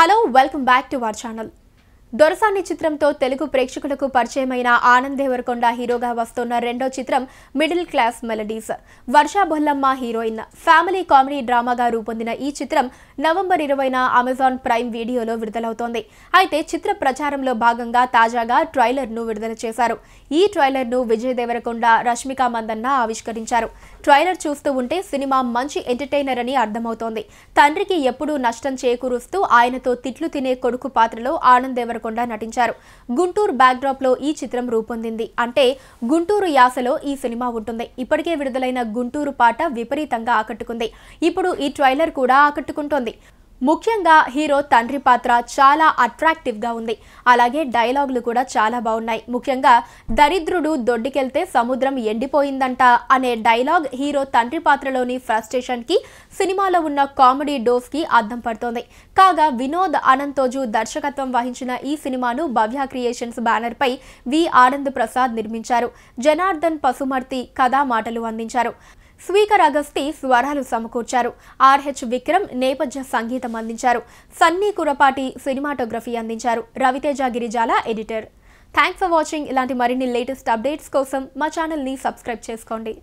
Hello, welcome back to our channel. దొరసాని చిత్రంతో తెలుగు ప్రేక్షకులకు పరిచయమైన ఆనంద్ దేవరకొండ హీరోగా వస్తున్న రెండో చిత్రం middle class melodies Varsha Bollamma heroine family comedy డ్రామాగా రూపొందిన ఈ చిత్రం నవంబర్ ఇరవైన అమెజాన్ ప్రైమ్ వీడియోలో విడుదలవుతోంది అయితే చిత్ర ప్రచారంలో భాగంగా తాజాగా ట్రైలర్ను విడుదల చేశారు ఈ ట్రైలర్ను విజయ్ దేవరకొండ రష్మిక మందన్న ఆవిష్కరించారు ట్రైలర్ చూస్తూ ఉంటే సినిమా మంచి ఎంటర్టైనర్ అని అర్థమవుతోంది తండ్రికి ఎప్పుడూ నష్టం చేకూరుస్తూ ఆయనతో తిట్లు తినే కొడుకు పాత్రలో ఆనంద్ దేవర దేవరకొండ నటించారు గుంటూరు బ్యాక్డ్రాప్ లో ఈ చిత్రం రూపొందింది అంటే గుంటూరు యాసలో ఈ సినిమా ఉంటుంది ఇప్పటికే విడుదలైన గుంటూరు పాట విపరీతంగా ఆకట్టుకుంది ఇప్పుడు ఈ ట్రైలర్ కూడా ఆకట్టుకుంటోంది ముఖ్యంగా హీరో తండ్రి పాత్ర చాలా అట్రాక్టివ్గా ఉంది అలాగే డైలాగులు కూడా చాలా బాగున్నాయి ముఖ్యంగా దరిద్రుడు దొడ్డికెళ్తే సముద్రం ఎండిపోయిందంట అనే డైలాగ్ హీరో తండ్రి పాత్రలోని ఫ్రస్ట్రేషన్కి సినిమాలో ఉన్న కామెడీ డోస్కి అద్దం పడుతోంది కాగా వినోద్ అనంతోజు దర్శకత్వం వహించిన ఈ సినిమాను భవ్య క్రియేషన్స్ బ్యానర్పై వి ఆనంద్ ప్రసాద్ నిర్మించారు జనార్దన్ పసుమర్తి కథా మాటలు అందించారు స్పీకర్ అగస్తి స్వరాలు సమకూర్చారు ఆర్హెచ్ విక్రమ్ నేపథ్య సంగీతం అందించారు సన్నీ కురపాటి సినిమాటోగ్రఫీ అందించారు Raviteja Girijala editor thanks for watching ఇలాంటి మరిన్ని లేటెస్ట్ అప్డేట్స్ కోసం మా ఛానల్ని సబ్స్క్రైబ్ చేసుకోండి